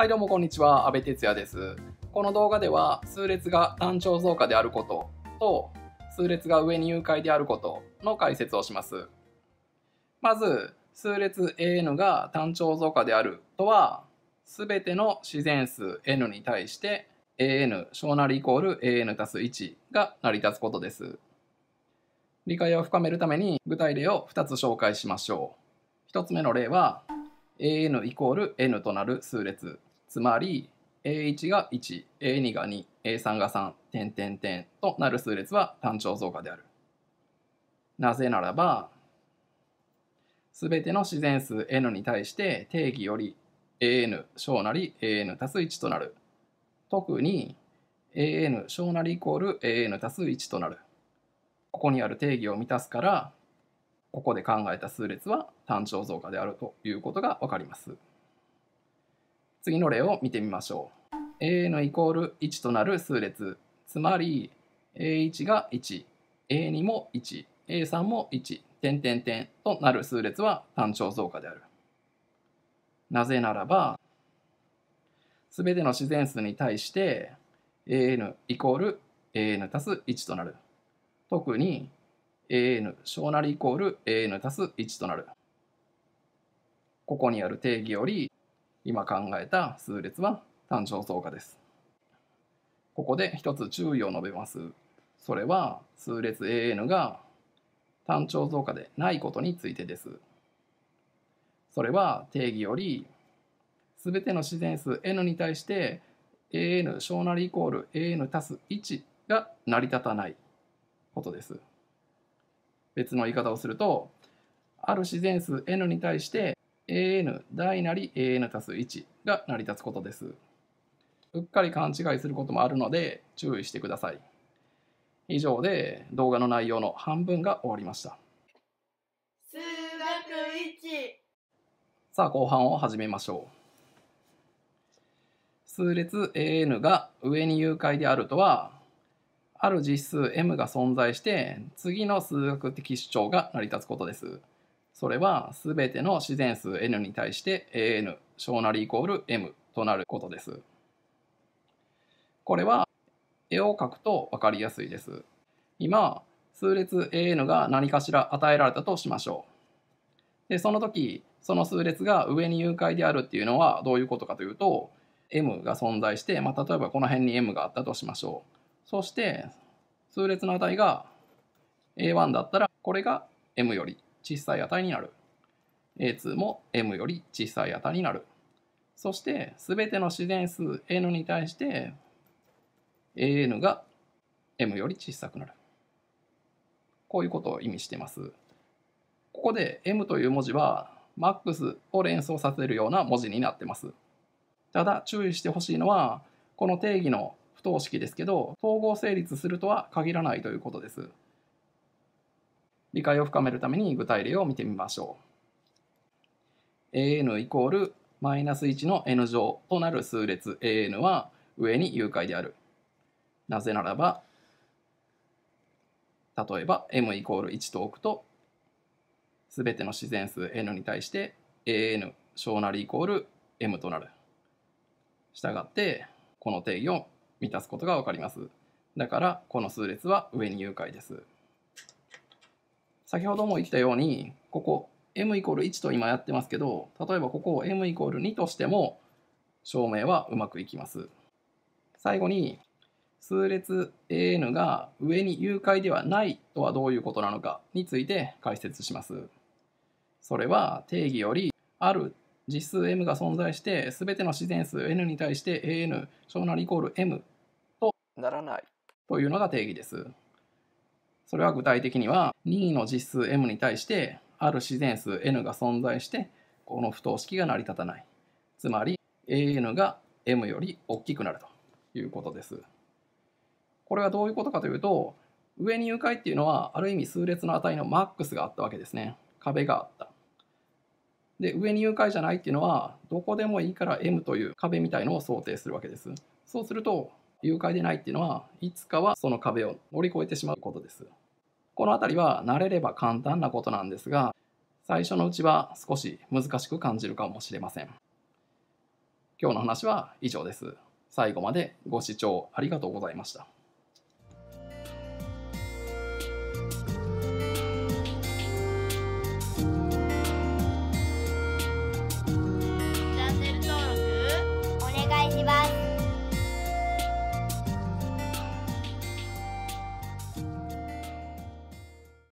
はいどうもこんにちは、阿部哲也です。この動画では、数列が単調増加であることと、数列が上に誘拐であることの解説をします。まず、数列 AN が単調増加であるとは、すべての自然数 N に対して AN 小なりイコール AN たす1が成り立つことです。理解を深めるために具体例を2つ紹介しましょう。1つ目の例は AN イコール N となる数列。つまり A1 が1、A2 が2、A3 が3、点点点となる数列は単調増加である。なぜならば、すべての自然数 n に対して定義より an 小なり an 足す1となる。特に an 小なりイコール an 足す1となる。ここにある定義を満たすから、ここで考えた数列は単調増加であるということがわかります。次の例を見てみましょう。a のイコール1となる数列、つまり a1 が1、a2 も1、a3 も1、点点点となる数列は単調増加である。なぜならば、すべての自然数に対して an イコール an たす1となる。特に an 小なりイコール an たす1となる。ここにある定義より今考えた数列は単調相加です。ここで一つ注意を述べます。それは数列 an が単調増加でないことについてです。それは定義より全ての自然数 n に対して an 小なりイコール an 足す1が成り立たないことです。別の言い方をするとある自然数 n に対して an 大なり an たす1が成り立つことです。うっかり勘違いすることもあるので注意してください。以上で動画の内容の半分が終わりました。数学1さあ後半を始めましょう。数列 an が上に誘拐であるとはある実数 m が存在して次の数学的主張が成り立つことです。それは全ての自然数 n に対して an 小なりイコール m となることです。これは絵を描くと分かりやすいです。今、数列 an が何かしら与えられたとしましょう。で、その時、その数列が上に誘拐であるっていうのはどういうことかというと、m が存在して、まあ、例えばこの辺に m があったとしましょう。そして、数列の値が a1 だったら、これが m より小さい値になる。A2 も M より小さい値になる。そして、すべての自然数 N に対して、AN が M より小さくなる。こういうことを意味しています。ここで M という文字は MAX を連想させるような文字になってます。ただ注意してほしいのはこの定義の不等式ですけど統合成立するとは限らないということです。理解を深めるために具体例を見てみましょう。an イコールマイナス1の n 乗となる数列 an は上に有解である。なぜならば、例えば m イコール1と置くと、すべての自然数 n に対して an 小なりイコール m となる。したがって、この定義を満たすことがわかります。だから、この数列は上に有解です。先ほども言ったように、ここ m イコール1と今やってますけど、例えばここを m イコール2としても、証明はうまくいきます。最後に、数列 an が上に誘拐ではないとはどういうことなのかについて解説します。それは定義より、ある実数 m が存在して、全ての自然数 n に対して an、小なりイコール m とならないというのが定義です。それは具体的には任意の実数 m に対してある自然数 n が存在してこの不等式が成り立たないつまり an が m より大きくなるということです。これはどういうことかというと上に誘拐っていうのはある意味数列の値のマックスがあったわけですね壁があったで上に誘拐じゃないっていうのはどこでもいいから M という壁みたいのを想定するわけですそうすると誘拐でないっていうのはいつかはその壁を乗り越えてしまうことですこの辺りは慣れれば簡単なことなんですが、最初のうちは少し難しく感じるかもしれません。今日の話は以上です。最後までご視聴ありがとうございました。